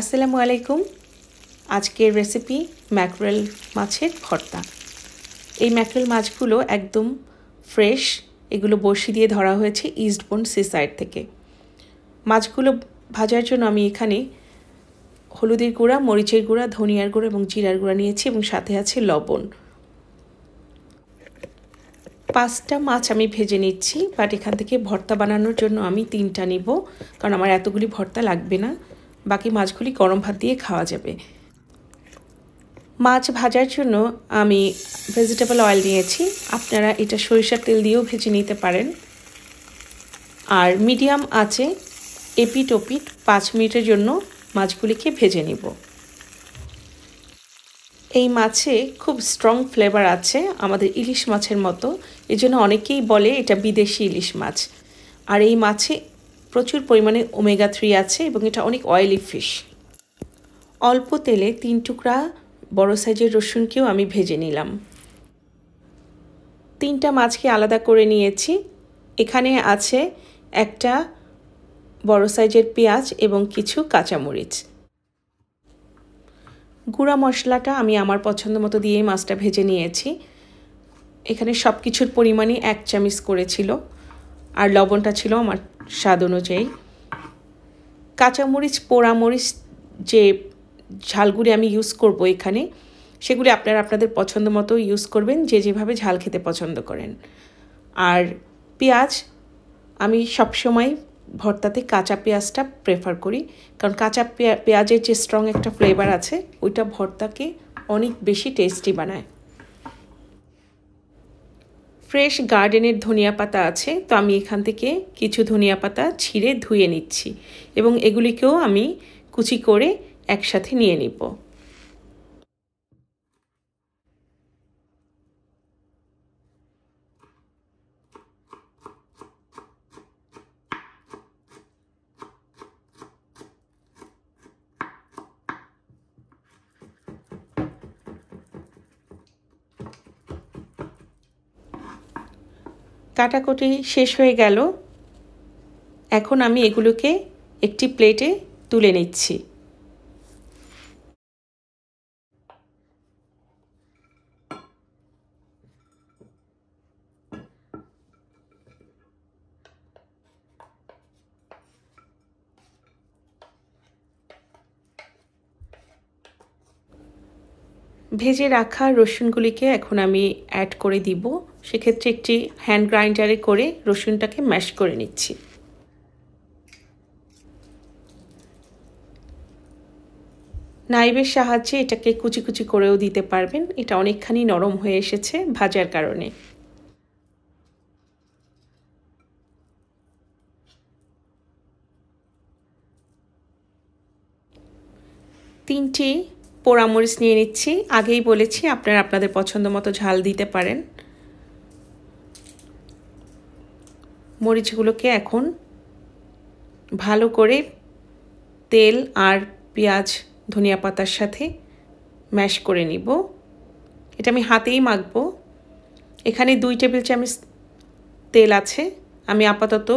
আসসালামু আলাইকুম আজকের রেসিপি ম্যাকরেল মাছের ভর্তা এই ম্যাকরেল মাছগুলো একদম ফ্রেশ এগুলো বসি দিয়ে ধরা হয়েছে ইস্টবোন সি সাইড থেকে মাছগুলো ভাজার জন্য আমি এখানে হলুদের গুঁড়া মরিচের গুঁড়া ধনিয়ার গুঁড়া এবং জিরার গুঁড়া নিয়েছি এবং সাথে আছে লবণ পাঁচটা মাছ আমি ভেজে নিচ্ছি বাট এখান থেকে ভর্তা বানানোর জন্য আমি তিনটা নিব কারণ আমার এতগুলি ভর্তা লাগবে না বাকি মাছগুলি গরম ভাত দিয়ে খাওয়া যাবে মাছ ভাজার জন্য আমি ভেজিটেবল অয়েল নিয়েছি আপনারা এটা সরিষার তেল দিয়েও ভেজে নিতে পারেন আর মিডিয়াম আছে এপিট ওপিট পাঁচ মিনিটের জন্য মাছগুলিকে ভেজে নিব এই মাছে খুব স্ট্রং ফ্লেভার আছে আমাদের ইলিশ মাছের মতো এজন্য অনেকেই বলে এটা বিদেশি ইলিশ মাছ আর এই মাছে প্রচুর পরিমাণে ওমেগা থ্রি আছে এবং এটা অনেক অয়েলি ফিশ অল্প তেলে তিন টুকরা বড় সাইজের রসুনকেও আমি ভেজে নিলাম তিনটা মাছকে আলাদা করে নিয়েছি এখানে আছে একটা বড় সাইজের পেঁয়াজ এবং কিছু কাঁচামরিচ গুঁড়া মশলাটা আমি আমার পছন্দ মতো দিয়ে মাছটা ভেজে নিয়েছি এখানে সব কিছুর পরিমাণই এক চামিচ করেছিল আর লবণটা ছিল আমার স্বাদ অনুযায়ী কাঁচামরিচ পোড়ামরিচ যে ঝালগুলি আমি ইউজ করব এখানে সেগুলি আপনারা আপনাদের পছন্দ মতো ইউজ করবেন যে যেভাবে ঝাল খেতে পছন্দ করেন আর পেঁয়াজ আমি সবসময় ভর্তাতে কাঁচা পেঁয়াজটা প্রেফার করি কারণ কাঁচা পেঁয়াজের যে স্ট্রং একটা ফ্লেভার আছে ওইটা ভর্তাকে অনেক বেশি টেস্টি বানায় ফ্রেশ গার্ডেনের ধনিয়া পাতা আছে তো আমি এখান থেকে কিছু ধনিয়া পাতা ছিঁড়ে ধুয়ে নিচ্ছি এবং এগুলিকেও আমি কুচি করে একসাথে নিয়ে নিব কাটাকুটি শেষ হয়ে গেল এখন আমি এগুলোকে একটি প্লেটে তুলে নিচ্ছি ভেজে রাখা রসুনগুলিকে এখন আমি অ্যাড করে দিব সেক্ষেত্রে একটি হ্যান্ড গ্রাইন্ডারে করে রসুনটাকে ম্যাশ করে নিচ্ছি নাইবের সাহায্যে এটাকে কুচি কুচি করেও দিতে পারবেন এটা অনেকখানি নরম হয়ে এসেছে ভাজার কারণে তিনটি পোড়ামরিচ নিয়ে নিচ্ছি আগেই বলেছি আপনারা আপনাদের পছন্দ মতো ঝাল দিতে পারেন মরিচগুলোকে এখন ভালো করে তেল আর পেঁয়াজ ধনিয়া পাতার সাথে ম্যাশ করে নিব এটা আমি হাতেই মাখবো এখানে দুই টেবিল চামচ তেল আছে আমি আপাতত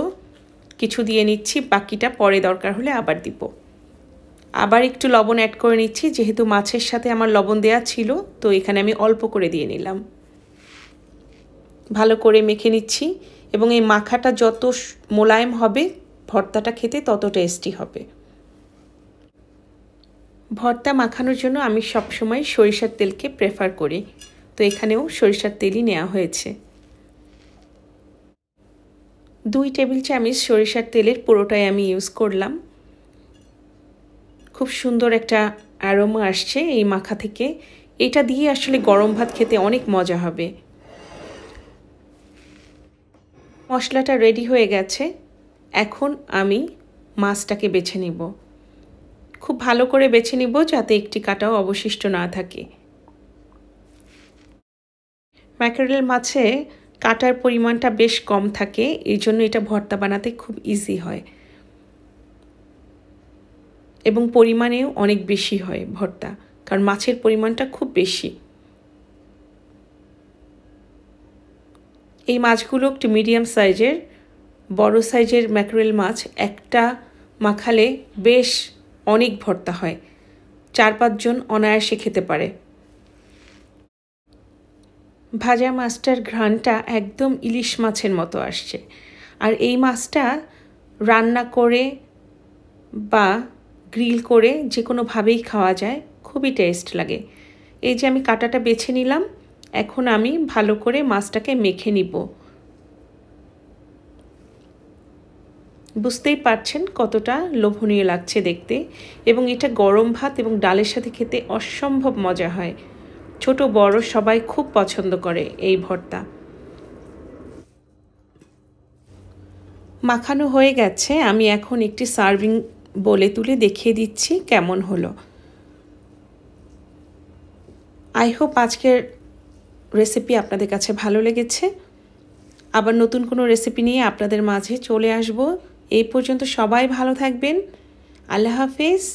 কিছু দিয়ে নিচ্ছি বাকিটা পরে দরকার হলে আবার দিব আবার একটু লবণ অ্যাড করে নিচ্ছি যেহেতু মাছের সাথে আমার লবণ দেয়া ছিল তো এখানে আমি অল্প করে দিয়ে নিলাম ভালো করে মেখে নিচ্ছি এবং এই মাখাটা যত মোলায়েম হবে ভর্তাটা খেতে তত টেস্টি হবে ভর্তা মাখানোর জন্য আমি সবসময় সরিষার তেলকে প্রেফার করি তো এখানেও সরিষার তেলই নেওয়া হয়েছে দুই টেবিল চামচ সরিষার তেলের পুরোটাই আমি ইউজ করলাম খুব সুন্দর একটা অ্যারোমা আসছে এই মাখা থেকে এটা দিয়ে আসলে গরম ভাত খেতে অনেক মজা হবে মশলাটা রেডি হয়ে গেছে এখন আমি মাছটাকে বেছে নিব খুব ভালো করে বেছে নিব যাতে একটি কাটাও অবশিষ্ট না থাকে ম্যাকারেল মাছে কাটার পরিমাণটা বেশ কম থাকে এই জন্য এটা ভর্তা বানাতে খুব ইজি হয় এবং পরিমাণেও অনেক বেশি হয় ভর্তা কারণ মাছের পরিমাণটা খুব বেশি এই মাছগুলো একটি মিডিয়াম সাইজের বড় সাইজের ম্যাকরেল মাছ একটা মাখালে বেশ অনেক ভর্তা হয় চার পাঁচজন অনায়াসে খেতে পারে ভাজা মাছটার ঘ্রাণটা একদম ইলিশ মাছের মতো আসছে আর এই মাছটা রান্না করে বা গ্রিল করে যে কোনোভাবেই খাওয়া যায় খুবই টেস্ট লাগে এই যে আমি কাটাটা বেছে নিলাম এখন আমি ভালো করে মাছটাকে মেখে নিব বুঝতেই পারছেন কতটা লোভনীয় লাগছে দেখতে এবং এটা গরম ভাত এবং ডালের সাথে খেতে অসম্ভব মজা হয় ছোট বড় সবাই খুব পছন্দ করে এই ভর্তা মাখানো হয়ে গেছে আমি এখন একটি সার্ভিং বলে তুলে দেখিয়ে দিচ্ছি কেমন হলো আই হোপ আজকের রেসিপি আপনাদের কাছে ভালো লেগেছে আবার নতুন কোনো রেসিপি নিয়ে আপনাদের মাঝে চলে আসব এই পর্যন্ত সবাই ভালো থাকবেন আল্লাহ হাফিজ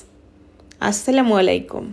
আসসালামু আলাইকুম